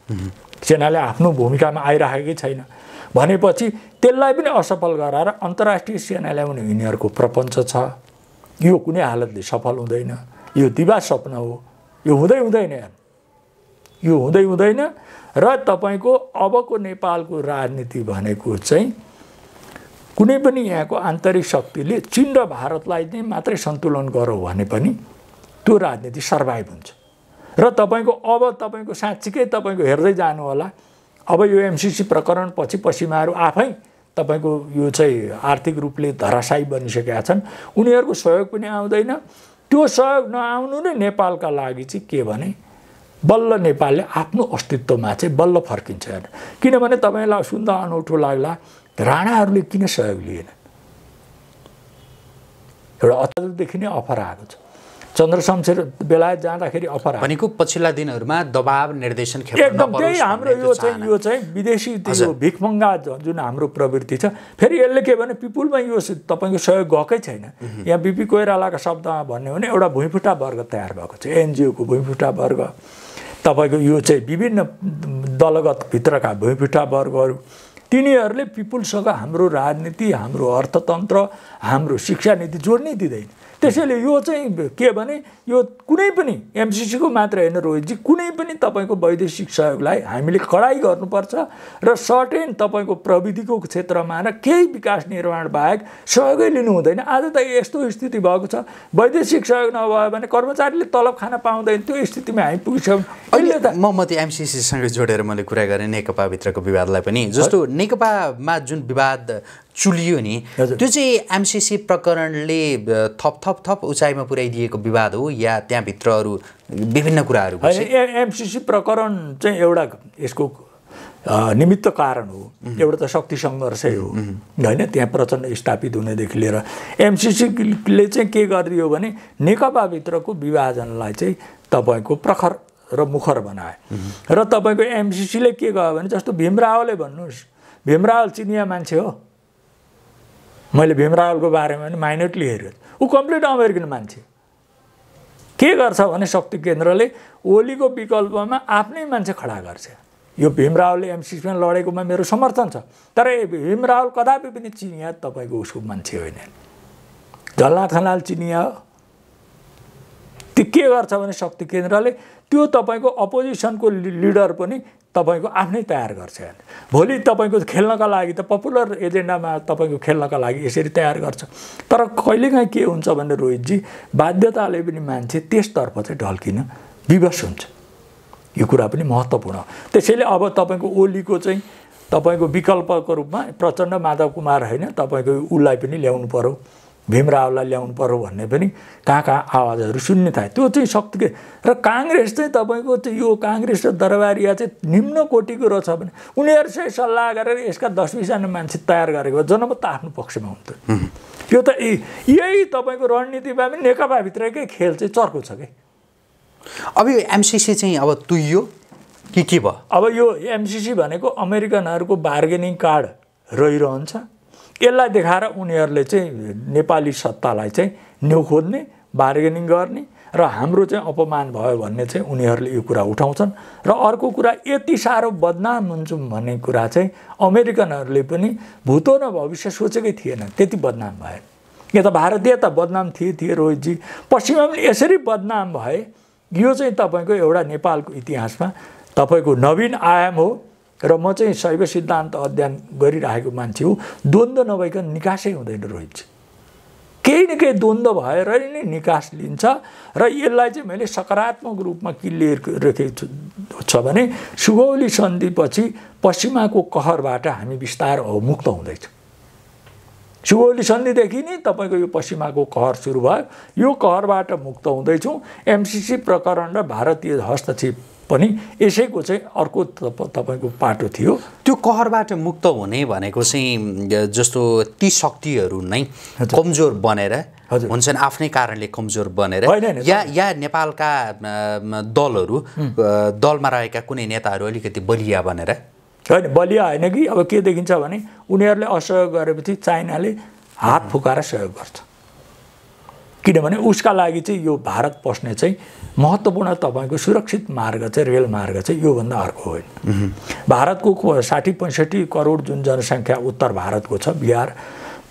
सेनाले आफ्नो भूमिकामा आइराखेकै छैन भनेपछि त्यसलाई पनि असफल गराएर अन्तर्राष्ट्रिय सेना ल्याउने यिनीहरूको प्रपञ्च छ यो कुनै हालतले सफल हुँदैन यो दिवा सपना हो यो हुँदै हुँदैन यो हुँदै हुँदैन र तपाईँको अबको नेपालको राजनीति भनेको चाहिँ कुनै पनि यहाँको आन्तरिक शक्तिले चिन र भारतलाई नै मात्रै सन्तुलन गरौँ भने पनि त्यो राजनीति सर्भाइभ हुन्छ र तपाईँको अब तपाईँको साँच्चीकै तपाईँको हेर्दै जानु होला अब यो एमसिसी प्रकरण पछि पश्चिमाहरू आफै तपाईँको यो चाहिँ आर्थिक रूपले धराशायी बनिसकेका छन् उनीहरूको सहयोग पनि आउँदैन त्यो सहयोग नआउनु नै नेपालका लागि चाहिँ के भने बल्ल नेपालले आफ्नो अस्तित्वमा चाहिँ बल्ल फर्किन्छ किनभने तपाईँलाई सुन्दा अनौठो लाग्ला राणाहरूले किन सहयोग लिएनन् एउटा अचलदेखि नै अफर आएको छ चन्द्र शमशेर बेलायत जाँदाखेरि अफर भनेको पछिल्ला दिनहरूमा दबाव निर्देशन हाम्रो यो चाहिँ यो चाहिँ विदेशी त्यो भिखमङ्गा जुन हाम्रो प्रवृत्ति छ फेरि यसले के भने पिपुलमा यो तपाईँको सहयोग गएकै छैन यहाँ बिपी कोइरालाको शब्दमा भन्यो भने एउटा भुइँफुटा वर्ग तयार भएको छ एनजिओको भुइँफुटा वर्ग तपाईँको यो चाहिँ विभिन्न दलगतभित्रका भुइँफुटा वर्गहरू तिनीहरूले पिपुलसँग हाम्रो राजनीति हाम्रो अर्थतन्त्र हाम्रो शिक्षा नीति जोड्नै दिँदैन त्यसैले यो चाहिँ के भने यो कुनै पनि एमसिसीको मात्र होइन रोहितजी कुनै पनि तपाईँको वैदेशिक सहयोगलाई हामीले कडाइ गर्नुपर्छ र सर्टेन तपाईँको प्रविधिको क्षेत्रमा र केही विकास निर्माण बाहेक सहयोगै लिनु हुँदैन आज त यस्तो स्थिति भएको छ वैदेशिक सहयोग नभयो भने कर्मचारीले तलब खान पाउँदैन त्यो स्थितिमा हामी पुगिसक्यौँ अहिले त म त एमसिसीसँग जोडेर मैले कुरा गरेँ नेकपाभित्रको विवादलाई पनि जस्तो नेकपामा जुन विवाद चुलियो नि त्यो चाहिँ एमसिसी प्रकरणले थप थप थप उचाइमा पुर्याइदिएको विवाद हो या त्यहाँभित्र अरू विभिन्न कुराहरू एमसिसी प्रकरण चाहिँ एउटा यसको निमित्त कारण हो एउटा त शक्ति सङ्घर्षै हो होइन त्यहाँ प्रचण्ड स्थापित हुनेदेखि लिएर एमसिसीले चाहिँ के गरिदियो भने नेकपाभित्रको विभाजनलाई चाहिँ तपाईँको प्रखर र मुखर बनाए र तपाईँको एमसिसीले के गयो भने जस्तो भीमरावले भन्नुहोस् भीमरावल चिनिया मान्छे हो मैले भीमरावलको बारेमा पनि माइन्युटली हेऱ्यो ऊ कम्प्लिट अमेरिकन मान्छे के गर्छ भने शक्ति केन्द्रले ओलीको विकल्पमा आफ्नै मान्छे खडा गर्छ यो रावलले एमसिसीमा लडेकोमा मेरो समर्थन छ तर भीमरावल कदापि पनि चिनिया तपाईँको उसको मान्छे होइन झल्ला खनाल चिनिया हो त्यो के गर्छ भने शक्ति केन्द्रले त्यो तपाईँको अपोजिसनको लिडर पनि तपाईँको आफ्नै तयार गर्छ भोलि तपाईँको खेल्नका लागि त पपुलर एजेन्डामा तपाईँको खेल्नका लागि यसरी तयार गर्छ तर कहिलेकाहीँ के हुन्छ भने रोहितजी बाध्यताले पनि मान्छे त्यसतर्फ चाहिँ ढल्किन विवश हुन्छ यो कुरा पनि महत्त्वपूर्ण त्यसैले अब तपाईँको ओलीको चाहिँ तपाईँको विकल्पको रूपमा प्रचण्ड माधव कुमार होइन तपाईँको उसलाई पनि ल्याउनु पऱ्यो भीमरावलाई ल्याउनु पऱ्यो भन्ने पनि कहाँ कहाँ आवाजहरू सुन्ने थाहा त्यो चाहिँ शक्तिकै र काङ्ग्रेस चाहिँ तपाईँको चाहिँ यो काङ्ग्रेस र दरबारिया चाहिँ निम्न कोटिको रहेछ भने उनीहरूसँग सल्लाह गरेर यसका दस बिसजना मान्छे तयार गरेको जनमत आफ्नो पक्षमा हुन्थ्यो यो त यही तपाईँको रणनीतिमा पनि नेकपाभित्रकै खेल चाहिँ चर्को छ कि अब यो एमसिसी चाहिँ अब तुइयो कि के भयो अब यो एमसिसी भनेको अमेरिकनहरूको बार्गेनिङ कार्ड रहिरहन्छ यसलाई देखाएर उनीहरूले चाहिँ नेपाली सत्तालाई चाहिँ न्यु खोज्ने बार्गेनिङ गर्ने र हाम्रो चाहिँ अपमान भयो भन्ने चाहिँ उनीहरूले यो कुरा उठाउँछन् र अर्को कुरा यति साह्रो बदनाम हुन्छौँ भन्ने कुरा चाहिँ अमेरिकनहरूले पनि भूतो न भविष्य सोचेकै थिएन त्यति बदनाम भए त भारतीय त बदनाम थिए थिए रोहितजी पश्चिममा पनि यसरी बदनाम भए यो चाहिँ तपाईँको एउटा नेपालको इतिहासमा तपाईँको नवीन आयाम हो र म चाहिँ शैव सिद्धान्त अध्ययन गरिरहेको मान्छे हो द्वन्द्व नभइकन निकासै हुँदैन रहेछ केही न केही द्वन्द्व भएर नै निकास लिन्छ र यसलाई चाहिँ मैले सकारात्मक रूपमा के रेखेको छ भने सुगौली सन्धिपछि पश्चिमाको कहरबाट हामी बिस्तार मुक्त हुँदैछौँ सुगौली सन्धिदेखि नै तपाईँको यो पश्चिमाको कहर सुरु भयो यो कहरबाट मुक्त हुँदैछौँ एमसिसी प्रकरण र भारतीय हस्तक्षेप पनि यसैको चाहिँ अर्को तपाईँको पाटो थियो त्यो कहरबाट मुक्त हुने भनेको चाहिँ जस्तो ती शक्तिहरू नै कमजोर बनेर हुन्छन् आफ्नै कारणले कमजोर बनेर या या नेपालका दलहरू दलमा रहेका कुनै नेताहरू अलिकति बलिया बनेर होइन बलिया होइन कि अब के देखिन्छ भने उनीहरूले असहयोग गरेपछि चाइनाले हात फुकाएर सहयोग गर्छ किनभने उसका लागि चाहिँ यो भारत पस्ने चाहिँ महत्त्वपूर्ण तपाईँको सुरक्षित मार्ग चाहिँ रेल मार्ग चाहिँ योभन्दा अर्को होइन भारतको साठी पैँसठी करोड जुन जनसङ्ख्या उत्तर भारतको छ बिहार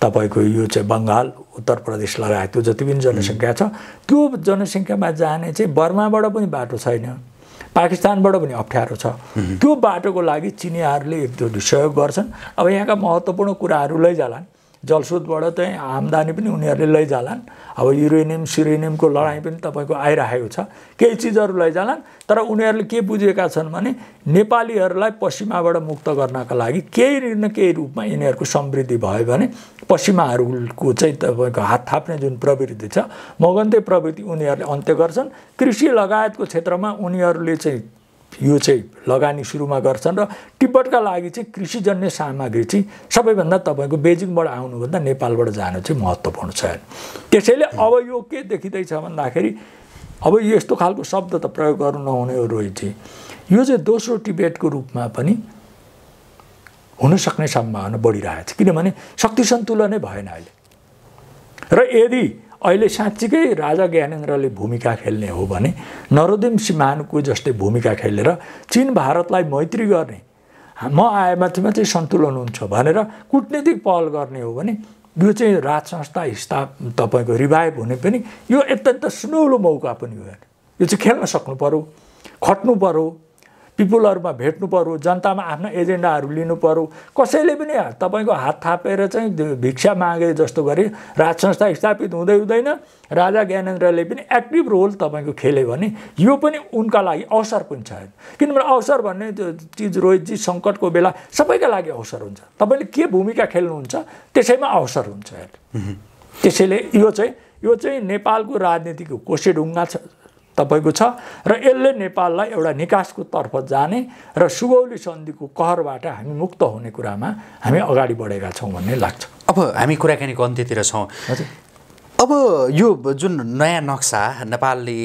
तपाईँको यो चाहिँ बङ्गाल उत्तर प्रदेश लगायतको जति पनि जनसङ्ख्या छ त्यो जनसङ्ख्यामा जाने चाहिँ बर्माबाट पनि बाटो छैन पाकिस्तानबाट पनि अप्ठ्यारो छ त्यो बाटोको लागि चिनियाहरूले एक सहयोग गर्छन् अब यहाँका महत्त्वपूर्ण कुराहरू लैजालान् जलस्रोतबाट चाहिँ आम्दानी पनि उनीहरूले लैजालान् अब युरेनियम सिरेनियमको लडाइँ पनि तपाईँको आइरहेको छ केही चिजहरू लैजालान् तर उनीहरूले के बुझेका छन् भने नेपालीहरूलाई पश्चिमाबाट मुक्त गर्नका लागि केही न केही रूपमा यिनीहरूको समृद्धि भयो भने पश्चिमाहरूको चाहिँ तपाईँको हात थाप्ने जुन प्रवृत्ति छ मगन्ते प्रवृत्ति उनीहरूले अन्त्य गर्छन् कृषि लगायतको क्षेत्रमा उनीहरूले चाहिँ यो चाहिँ लगानी सुरुमा गर्छन् र तिब्बतका लागि चाहिँ कृषिजन्य सामग्री चाहिँ सबैभन्दा तपाईँको बेजिङबाट आउनुभन्दा नेपालबाट जानु चाहिँ महत्त्वपूर्ण छ त्यसैले अब यो के देखिँदैछ भन्दाखेरि अब यो यस्तो खालको शब्द त प्रयोग गर्नु नहुने हो जी यो चाहिँ दोस्रो टिबेटको रूपमा पनि हुनसक्ने सम्भावना बढिरहेको छ किनभने शक्ति सन्तुलनै भएन अहिले र यदि अहिले साँच्चीकै राजा ज्ञानेन्द्रले भूमिका खेल्ने हो भने नरोदेम सिमानको जस्तै भूमिका खेलेर चिन भारतलाई मैत्री गर्ने म आएमाथिमा चाहिँ सन्तुलन हुन्छ भनेर कुटनीतिक पहल गर्ने हो भने यो चाहिँ राज संस्था स्थाप तपाईँको रिभाइभ हुने पनि यो अत्यन्त सुनौलो मौका पनि हो यो चाहिँ खेल्न सक्नु पऱ्यो खट्नु पऱ्यो पिपुलहरूमा भेट्नु पर्यो जनतामा आफ्ना एजेन्डाहरू लिनु पर्यो कसैले पनि तपाईँको हात थापेर चाहिँ भिक्षा मागे जस्तो गरी राज संस्था स्थापित हुँदै हुँदैन राजा ज्ञानेन्द्रले पनि एक्टिभ रोल तपाईँको खेल्यो भने यो पनि उनका लागि अवसर पनि छ किनभने अवसर भन्ने त्यो चिज रोहितजी सङ्कटको बेला सबैका लागि अवसर हुन्छ तपाईँले के भूमिका खेल्नुहुन्छ त्यसैमा अवसर हुन्छ त्यसैले यो चाहिँ यो चाहिँ नेपालको राजनीतिको कोसेढुङ्गा छ तपाईँको छ र यसले नेपाललाई एउटा निकासको तर्फ जाने र सुगौली सन्धिको कहरबाट हामी मुक्त हुने कुरामा हामी अगाडि बढेका छौँ भन्ने लाग्छ अब हामी कुराकानीको अन्त्यतिर छौँ अब यो जुन नयाँ नक्सा नेपालले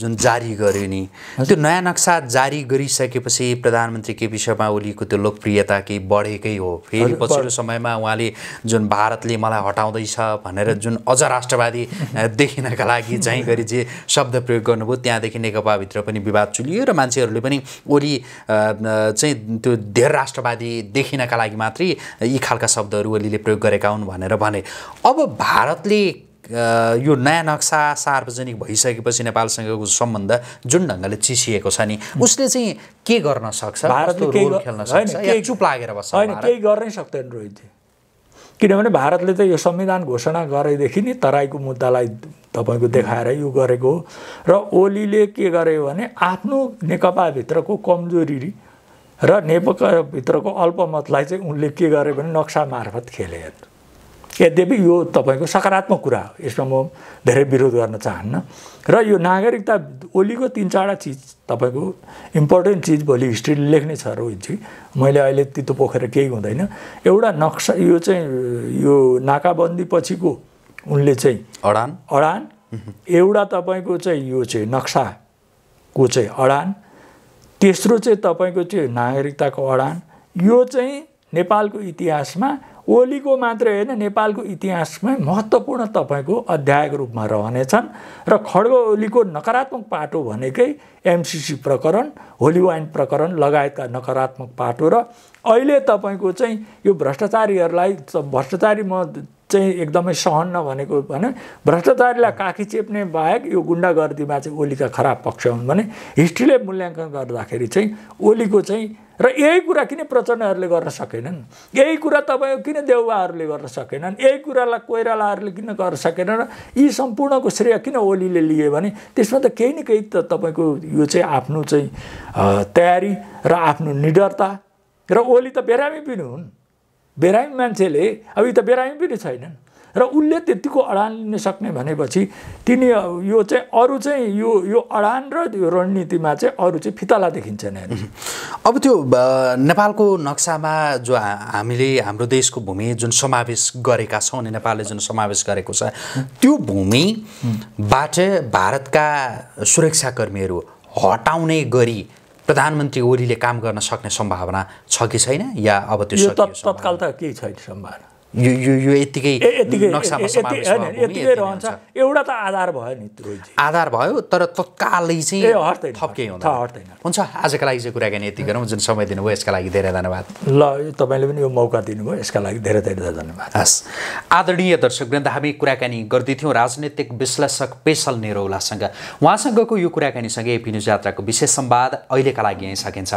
जुन जारी गर्यो नि त्यो नयाँ नक्सा जारी गरिसकेपछि प्रधानमन्त्री केपी शर्मा ओलीको त्यो लोकप्रियता केही बढेकै हो फेरि पछिल्लो समयमा उहाँले जुन भारतले मलाई हटाउँदैछ भनेर जुन अझ राष्ट्रवादी देखिनका लागि चाहिँ गरी जे शब्द प्रयोग गर्नुभयो त्यहाँदेखि नेकपाभित्र पनि विवाद चुलियो र मान्छेहरूले पनि ओली चाहिँ त्यो धेर राष्ट्रवादी देखिनका लागि मात्रै यी खालका शब्दहरू ओलीले प्रयोग गरेका हुन् भनेर भने अब भारतले यो नयाँ नक्सा सार्वजनिक भइसकेपछि नेपालसँगको सम्बन्ध जुन ढङ्गले चिसिएको छ नि उसले चाहिँ के गर्न सक्छ भारतले खेल्न सक्छ चुप लागेर बस्छ होइन केही गर्नै सक्दैन रोहित किनभने भारतले त यो संविधान घोषणा गरेदेखि नि तराईको मुद्दालाई तपाईँको देखाएर यो गरेको हो र ओलीले के गर्यो भने आफ्नो नेकपाभित्रको कमजोरी र भित्रको अल्पमतलाई चाहिँ उनले के गर्यो भने नक्सा मार्फत खेले यद्यपि यो तपाईँको सकारात्मक कुरा हो यसमा म धेरै विरोध गर्न चाहन्न र यो नागरिकता ओलीको तिन चारवटा चिज तपाईँको इम्पोर्टेन्ट चिज भोलि हिस्ट्रीले लेख्ने छ रोहितजी मैले अहिले तितो पोखेर केही हुँदैन एउटा नक्सा यो चाहिँ यो नाकाबन्दी पछिको उनले चाहिँ अडान अडान एउटा तपाईँको चाहिँ यो चाहिँ नक्साको चाहिँ अडान तेस्रो चाहिँ तपाईँको चाहिँ नागरिकताको अडान यो चाहिँ नेपालको इतिहासमा ओलीको मात्र होइन नेपालको इतिहासमै महत्त्वपूर्ण तपाईँको अध्यायको रूपमा रहनेछन् र खड्गो ओलीको नकारात्मक पाटो भनेकै एमसिसी प्रकरण होली वाइन प्रकरण लगायतका नकारात्मक पाटो र अहिले तपाईँको चाहिँ यो भ्रष्टाचारीहरूलाई भ्रष्टाचारी म चाहिँ एकदमै सहन्न भनेको भने भ्रष्टाचारीलाई काखी चेप्ने बाहेक यो गुन्डागर्दीमा चाहिँ ओलीका खराब पक्ष हुन् भने हिस्ट्रीले मूल्याङ्कन गर्दाखेरि चाहिँ ओलीको चाहिँ र यही कुरा किन प्रचण्डहरूले गर्न सकेनन् यही कुरा तपाईँ किन देउवाहरूले गर्न सकेनन् यही कुरालाई कोइरालाहरूले किन गर्न सकेनन् र यी सम्पूर्णको श्रेय किन ओलीले लिए भने त्यसमा त केही न केही त तपाईँको यो चाहिँ आफ्नो चाहिँ तयारी र आफ्नो निडरता र ओली त बेरामी पनि हुन् बिरामी मान्छेले अब यी त बेरामी पनि छैनन् र उसले त्यतिको अडान लिन सक्ने भनेपछि तिनी यो चाहिँ अरू चाहिँ यो यो अडान र यो रणनीतिमा चाहिँ अरू चाहिँ फिताला देखिन्छन् अब त्यो नेपालको नक्सामा जो हामीले हाम्रो देशको भूमि जुन समावेश गरेका छौँ अनि नेपालले जुन समावेश गरेको छ त्यो भूमिबाट भारतका सुरक्षाकर्मीहरू हटाउने गरी प्रधानमन्त्री ओलीले काम गर्न सक्ने सम्भावना छ कि छैन या अब त्यो तत्काल त केही छैन सम्भावना यो यो यो यतिकै रहन्छ एउटा त आधार भयो नि आधार भयो तर तत्कालै चाहिँ थप केही हट्दैन हुन्छ आजको लागि चाहिँ कुराकानी यति गरौँ जुन समय दिनुभयो यसका लागि धेरै धन्यवाद ल तपाईँले पनि यो मौका दिनुभयो यसका लागि धेरै धेरै धन्यवाद हस् आदरणीय दर्शक वृन्द हामी कुराकानी गर्दैथ्यौँ राजनैतिक विश्लेषक पेसल नेरौलासँग उहाँसँगको यो कुराकानीसँगै एपी न्युज यात्राको विशेष सम्वाद अहिलेका लागि यहीँ सकिन्छ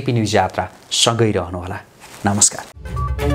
एपी न्युज यात्रा सँगै रहनुहोला नमस्कार